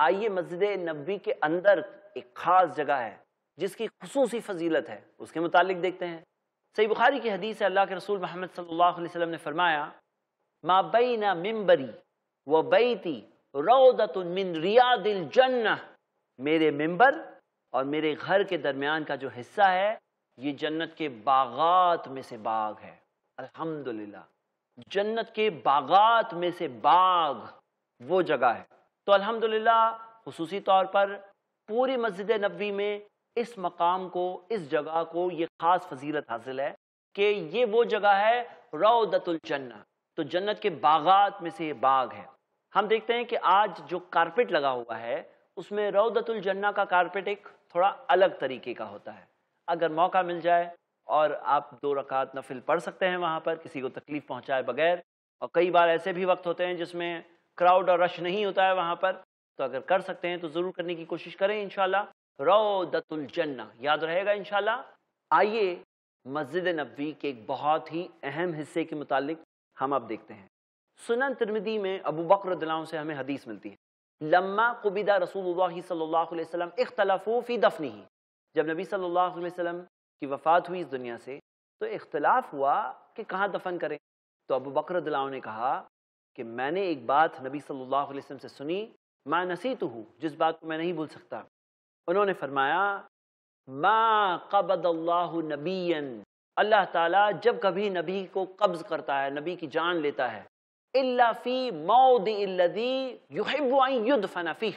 आइए मस्जिद नबी के अंदर एक ख़ास जगह है जिसकी खसूसी फजीलत है उसके मुतालिक देखते हैं सही बुखारी की हदीस अल्लाह के रसूल महमद सल्लाम ने फरमाया मा ना मम्बरी व बैती रौदत मिन रिया दिल जन्न मेरे मम्बर और मेरे घर के दरमियान का जो हिस्सा है ये जन्नत के बागात में से बाग है अल्हम्दुलिल्लाह जन्नत के बागात में से बाग वो जगह है तो अल्हम्दुलिल्लाह खसूसी तौर पर पूरी मस्जिद नबी में इस मकाम को इस जगह को ये ख़ास फजीलत हासिल है कि ये वो जगह है रौदतुलजन्ना तो जन्नत के बागात में से ये बाग है हम देखते हैं कि आज जो कारपेट लगा हुआ है उसमें रौदतुलजन्ना का कारपेट एक थोड़ा अलग तरीके का होता है अगर मौका मिल जाए और आप दो रकात नफिल पढ़ सकते हैं वहाँ पर किसी को तकलीफ़ पहुँचाए बगैर और कई बार ऐसे भी वक्त होते हैं जिसमें क्राउड और रश नहीं होता है वहाँ पर तो अगर कर सकते हैं तो ज़रूर करने की कोशिश करें इनशाला रो दतुलजन्ना याद रहेगा इनशाला आइए मस्जिद नबी के एक बहुत ही अहम हिस्से के मुतालिक हम अब देखते हैं सुनन तिरमिदी में अबू बकर से हमें हदीस मिलती है लम्मा कुबिदा रसूल सल्ला वसम इख्तलाफूफ़ी दफनी ही जब नबी सल्ला वसम की वफ़ात हुई इस दुनिया से तो इख्तलाफ हुआ कि कहाँ दफन करें तो अबू बकर ने कहा कि मैंने एक बात नबी सल्लल्लाहु अलैहि वसल्लम से सुनी मैं तो हूँ जिस बात को मैं नहीं भूल सकता उन्होंने फरमाया मा कबद नबीन अल्लाह ताला जब कभी नबी को कब्ज़ करता है नबी की जान लेता है इल्लाफ़ी मऊदी युद्फनाफ़ी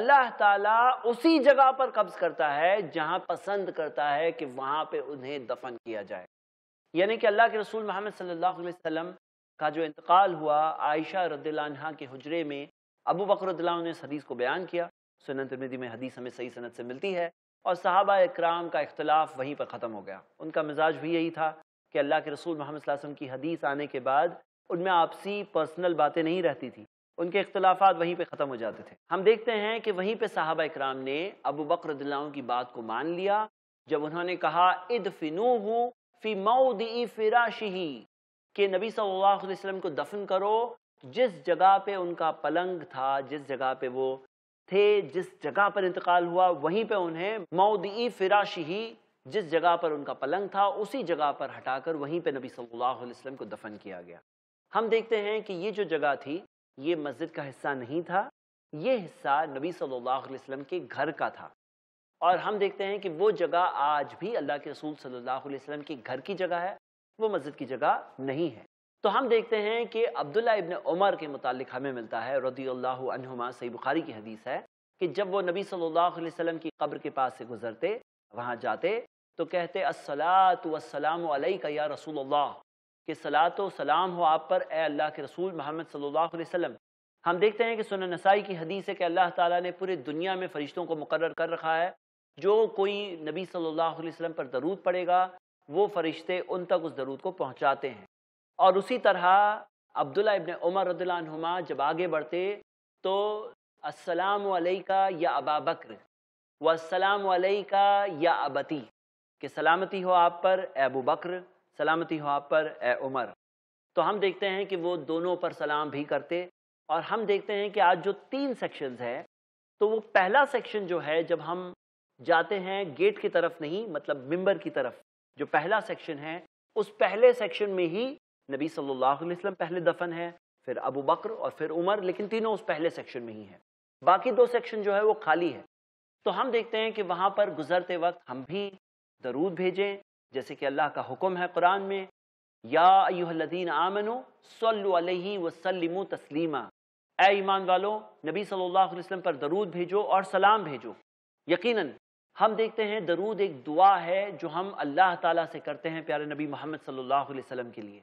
अल्लाह ताला उसी जगह पर कब्ज़ करता है जहाँ पसंद करता है कि वहाँ पे उन्हें दफन किया जाए यानी कि अल्लाह के रसूल मोहम्मद सल्लल्लाहु अलैहि वसल्लम का जो इंतकाल हुआ आयशा रद्दा के हजरे में अबू बकर ने इस हदीस को बयान किया सुनन तिरमिदी में हदीस हमें सही सनत से मिलती है और साहबा इक्राम का इख्तलाफ वहीं पर ख़त्म हो गया उनका मिजाज भी यही था कि अल्लाह के रसूल मोहम्मद की हदीस आने के बाद उनमें आपसी पर्सनल बातें नहीं रहती थी उनके इख्तलाफ वहीं पर ख़त्म हो जाते थे हम देखते हैं कि वहीं पर साहबा इक्राम ने अबू बकर की बात को मान लिया जब उन्होंने कहा इद फिनू फी मऊदी फिराशी कि नबी सल्लल्लाहु अलैहि वसल्लम को दफन करो जिस जगह पे उनका पलंग था जिस जगह पे वो थे जिस जगह पर इंतकाल हुआ वहीं पे उन्हें मऊदी फिराशी ही जिस जगह पर उनका पलंग था उसी जगह पर हटाकर वहीं पे नबी सल्लल्लाहु अलैहि वसल्लम को दफन किया गया हम देखते हैं कि ये जो जगह थी ये मस्जिद का हिस्सा नहीं था ये हिस्सा नबी सल्लल्लाहु अलैहि वसल्लम के घर का था और हम देखते हैं कि वो जगह आज भी अल्लाह के रसूल सल्लल्लाहु अलैहि वसल्लम के घर की जगह है वो मस्जिद की जगह नहीं है तो हम देखते हैं कि अब्दुल्ला इबन उमर के मुतालिक हमें मिलता है रदी अल्लाहुमा सही बुखारी की हदीस है कि जब वो नबी सल्लल्लाहु अलैहि वसल्लम की कब्र के पास से गुजरते वहाँ जाते तो कहते असलातम का या रसूल अल्लाह कि सलात सलाम हो आप पर ए अल्लाह के रसूल मोहम्मद सल्लल्लाहु अलैहि वसल्लम हम देखते हैं कि सुन नसाई की हदीस है कि अल्लाह ताला ने पूरी दुनिया में फरिश्तों को मुकर कर रखा है जो कोई नबी सल्लल्लाहु अलैहि वसल्लम पर दरूद पड़ेगा वो फरिश्ते उन तक उस दरूद को पहुँचाते हैं और उसी तरह अब्दुल्ला इब्ने उमर रदुल्लानुमा जब आगे बढ़ते तो अस्सलाम का या अबा बकर वसलाम का या अबती कि सलामती हो आप पर ए अबू बकर सलामती हो आप पर ए उमर तो हम देखते हैं कि वो दोनों पर सलाम भी करते और हम देखते हैं कि आज जो तीन सेक्शंस हैं तो वो पहला सेक्शन जो है जब हम जाते हैं गेट की तरफ नहीं मतलब मिंबर की तरफ जो पहला सेक्शन है उस पहले सेक्शन में ही नबी सल्लल्लाहु अलैहि वसल्लम पहले दफन है फिर अबू बकर और फिर उमर लेकिन तीनों उस पहले सेक्शन में ही है बाकी दो सेक्शन जो है वो खाली है तो हम देखते हैं कि वहाँ पर गुजरते वक्त हम भी दरूद भेजें जैसे कि अल्लाह का हुक्म है कुरान में या अयुहलदीन आमनो सल्लु अलैहि तस्लीमा ए ईमान वालों नबी सल्लल्लाहु अलैहि वसल्लम पर दरूद भेजो और सलाम भेजो यकीनन हम देखते हैं दरूद एक दुआ है जो हम अल्लाह ताला से करते हैं प्यारे नबी मोहम्मद सल्लल्लाहु अलैहि वसल्लम के लिए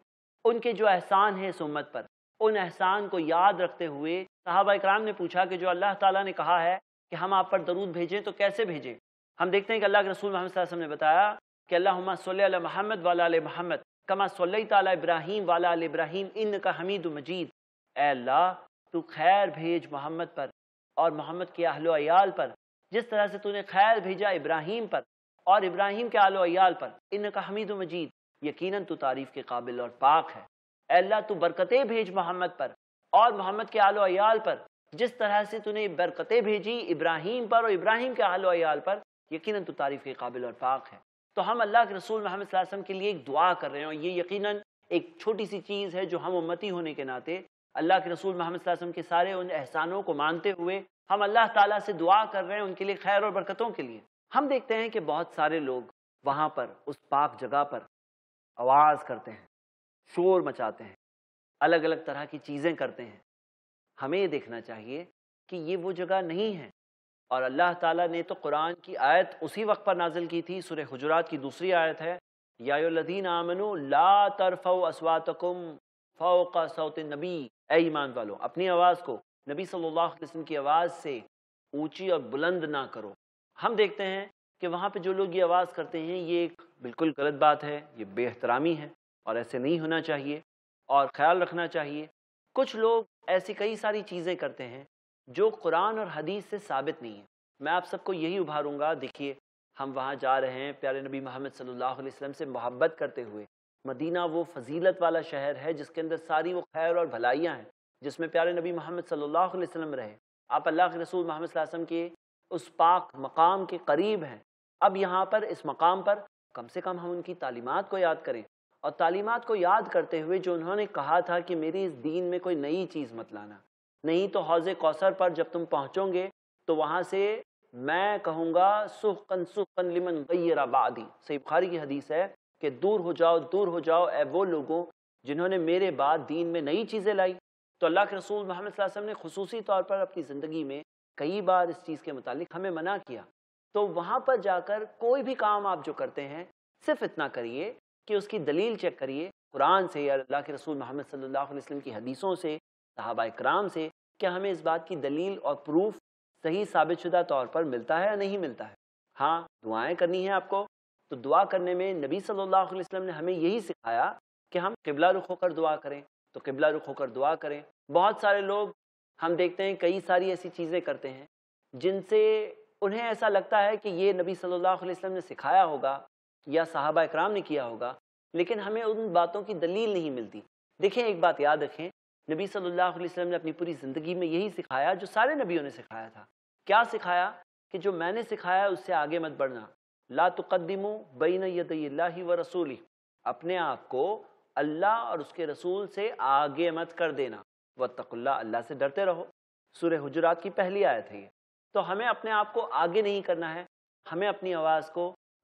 उनके जो एहसान हैं इस उम्मत पर उन एहसान को याद रखते हुए साहबा इक्राम ने पूछा कि जो अल्लाह ताला ने कहा है कि हम आप पर दरूद भेजें तो कैसे भेजें हम देखते हैं कि अल्लाह के रसूल मोहम्मद वसल्लम ने बताया कि अल्लाह सल महमद वाला महमद कमा सल ताली इब्राहिम वाला इब्राहिम इन का हमीद मजीद अल्लाह तू खैर भेज मोहम्मद पर और मोहम्मद के अहल अयाल पर जिस तरह से तूने खैर भेजा इब्राहिम पर और इब्राहिम के आलो अयाल पर इन का हमीद मजीद यकीनन तू तारीफ के काबिल और पाक है अल्लाह तू बरकतें भेज मोहम्मद पर और मोहम्मद के आलो अयाल पर जिस तरह से तूने बरकतें भेजी इब्राहिम पर और इब्राहिम के आलो अयाल पर यकीनन तू तारीफ के काबिल और पाक है तो हम अल्लाह के रसूल मोहम्मद के लिए एक दुआ कर रहे हैं और ये यकीन एक छोटी सी चीज़ है जो हम उम्मती होने के नाते अल्लाह के रसूल मोहम्मद के सारे उन एहसानों को मानते हुए हम अल्लाह ताला से दुआ कर रहे हैं उनके लिए खैर और बरकतों के लिए हम देखते हैं कि बहुत सारे लोग वहाँ पर उस पाक जगह पर आवाज़ करते हैं शोर मचाते हैं अलग अलग तरह की चीज़ें करते हैं हमें देखना चाहिए कि ये वो जगह नहीं है और अल्लाह ताला ने तो कुरान की आयत उसी वक्त पर नाजिल की थी सुरह हजरात की दूसरी आयत है यादीन आमनु ला तरफ़ असवातकुम फ़ोका सौत नबी ए ईमान वालों अपनी आवाज़ को नबी सल्लल्लाहु अलैहि वसल्लम की आवाज़ से ऊंची और बुलंद ना करो हम देखते हैं कि वहाँ पे जो लोग ये आवाज़ करते हैं ये एक बिल्कुल गलत बात है ये बेहतरामी है और ऐसे नहीं होना चाहिए और ख्याल रखना चाहिए कुछ लोग ऐसी कई सारी चीज़ें करते हैं जो कुरान और हदीस से साबित नहीं है मैं आप सबको यही उभारूँगा देखिए हम वहाँ जा रहे हैं प्यारे नबी मोहम्मद सल्लल्लाहु अलैहि वसल्लम से मोहब्बत करते हुए मदीना वो फजीलत वाला शहर है जिसके अंदर सारी वो खैर और भलाइयाँ हैं जिसमें प्यारे नबी मोहम्मद सल्लल्लाहु अलैहि वसल्लम रहे आप अल्लाह के रसूल मोहम्मद वसल्लम के उस पाक मकाम के करीब हैं अब यहाँ पर इस मकाम पर कम से कम हम उनकी तालीमत को याद करें और तालीमत को याद करते हुए जो उन्होंने कहा था कि मेरी इस दीन में कोई नई चीज़ मत लाना नहीं तो हौज कौसर पर जब तुम पहुँचोगे तो वहाँ से मैं कहूँगा सुखन सुखन लिमन गैराबादी सही बुखारी की हदीस है कि दूर हो जाओ दूर हो जाओ ए वो लोगों जिन्होंने मेरे बाद दीन में नई चीज़ें लाई तो अल्लाह के रसूल मोहम्मद ने खसूसी तौर पर अपनी ज़िंदगी में कई बार इस चीज़ के मतलब हमें मना किया तो वहाँ पर जाकर कोई भी काम आप जो करते हैं सिर्फ इतना करिए कि उसकी दलील चेक करिए कुरान से या अल्लाह के रसूल मोहम्मद सल्लल्लाहु अलैहि वसल्लम की हदीसों से सहाबा कराम से क्या हमें इस बात की दलील और प्रूफ सही साबित शुदा तौर पर मिलता है या नहीं मिलता है हाँ दुआएं करनी है आपको तो दुआ करने में नबी सल्लल्लाहु अलैहि वसल्लम ने हमें यही सिखाया कि हम किबला रुख होकर दुआ करें तो किबला रुख होकर दुआ करें बहुत सारे लोग हम देखते हैं कई सारी ऐसी चीज़ें करते हैं जिनसे उन्हें ऐसा लगता है कि ये नबी सल्लल्लाहु अलैहि वसल्लम ने सिखाया होगा या साहबा इकराम ने किया होगा लेकिन हमें उन बातों की दलील नहीं मिलती देखें एक बात याद रखें नबी सल्लल्लाहु अलैहि वसल्लम ने अपनी पूरी ज़िंदगी में यही सिखाया जो सारे नबियों ने सिखाया था क्या सिखाया कि जो मैंने सिखाया उससे आगे मत बढ़ना ला तकदमो बैन यदल्ला व रसूली अपने आप को अल्लाह और उसके रसूल से आगे मत कर देना व तकुल्ला अल्लाह से डरते रहो सूर्य हजरात की पहली आयत है ये तो हमें अपने आप को आगे नहीं करना है हमें अपनी आवाज़ को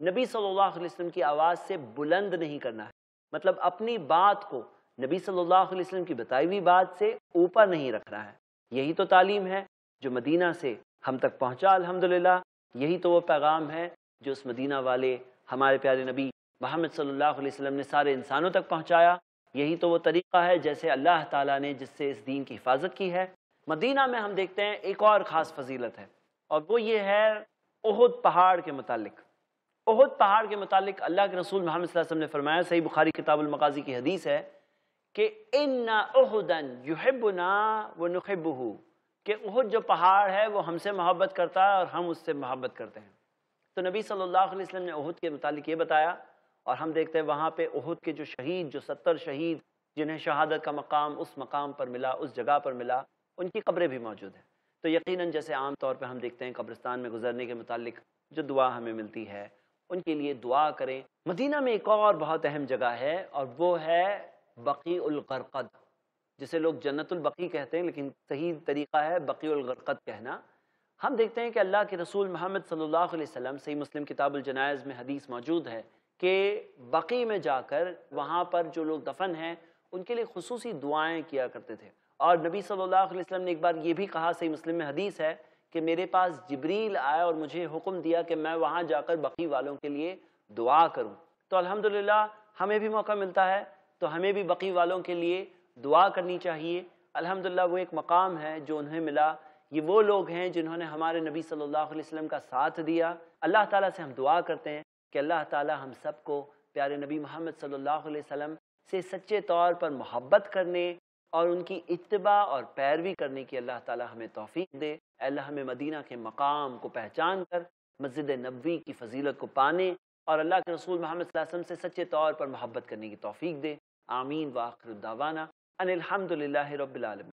नबी सल्लल्लाहु अलैहि वसल्लम की आवाज़ से बुलंद नहीं करना है मतलब अपनी बात को नबी सल्लल्लाहु अलैहि वसल्लम की बताई हुई बात से ऊपर नहीं रखना है यही तो तालीम है जो मदीना से हम तक पहुँचा अलहमदिल्ला यही तो वो पैगाम है जो उस मदीना वाले हमारे प्यारे नबी महमद सल्लल्लाहु ने सारे इंसानों तक पहुँचाया यही तो वो तरीक़ा है जैसे अल्लाह ताला ने जिससे इस दीन की हिफाजत की है मदीना में हम देखते हैं एक और ख़ास फजीलत है और वो ये है ओहद पहाड़ के मतलब ओहद पहाड़ के मतलब अल्लाह के रसूल महमद वसम ने फरमाया सही बुखारी किताबुलमकाजी की हदीस है कि इन्ना उहदन युहबना व नखब कि उहद जो पहाड़ है वो हमसे मोहब्बत करता है और हम उससे मोहब्बत करते हैं तो नबी सल्लल्लाहु अलैहि वसल्लम ने ओहद के मतलब ये बताया और हम देखते हैं वहाँ पे ओहद के जो शहीद जो सत्तर शहीद जिन्हें शहादत का मकाम उस मकाम पर मिला उस जगह पर मिला उनकी कब्रें भी मौजूद हैं तो यकीनन जैसे आम तौर पर हम देखते हैं कब्रिस्तान में गुजरने के मतलब जो दुआ हमें मिलती है उनके लिए दुआ करें मदीना में एक और बहुत अहम जगह है और वो है बकीगरकद जिसे लोग जन्नतुलबकी कहते हैं लेकिन सही तरीका है बकीगरकद कहना हम देखते हैं कि अल्लाह के रसूल मोहम्मद सल्लल्लाहु अलैहि वसल्लम सही मुस्लिम किताबुल जनाइज़ में हदीस मौजूद है के बकी में जाकर वहाँ पर जो लोग दफन हैं उनके लिए खसूस दुआएँ किया करते थे और नबी सल्लल्लाहु अलैहि वसल्लम ने एक बार ये भी कहा सही मुस्लिम में हदीस है कि मेरे पास जबरील आया और मुझे हुक्म दिया कि मैं वहाँ जाकर बकी वालों के लिए दुआ करूँ तो अल्हम्दुलिल्लाह हमें भी मौका मिलता है तो हमें भी बकी वालों के लिए दुआ करनी चाहिए अल्हम्दुलिल्लाह वो एक मकाम है जो उन्हें मिला ये वो लोग हैं जिन्होंने हमारे नबी सल्लल्लाहु अलैहि वसल्लम का साथ दिया अल्लाह ताला से हम दुआ करते हैं कि अल्लाह ताला हम सबको प्यारे नबी मोहम्मद सल्लल्लाहु अलैहि वसल्लम से सच्चे तौर पर मोहब्बत करने और उनकी इतबा और पैरवी करने की अल्लाह ताला हमें तोफ़ी दे अल्लाह हमें मदीना के मकाम को पहचान कर मस्जिद नबी की फजीलत को पाने और अल्लाह के रसूल मोहम्मद वसम से सच्चे तौर पर मोहब्बत करने की तौफीक दे आमीन वाखरुद्दावाना अनिलहमदिल्ला रबालम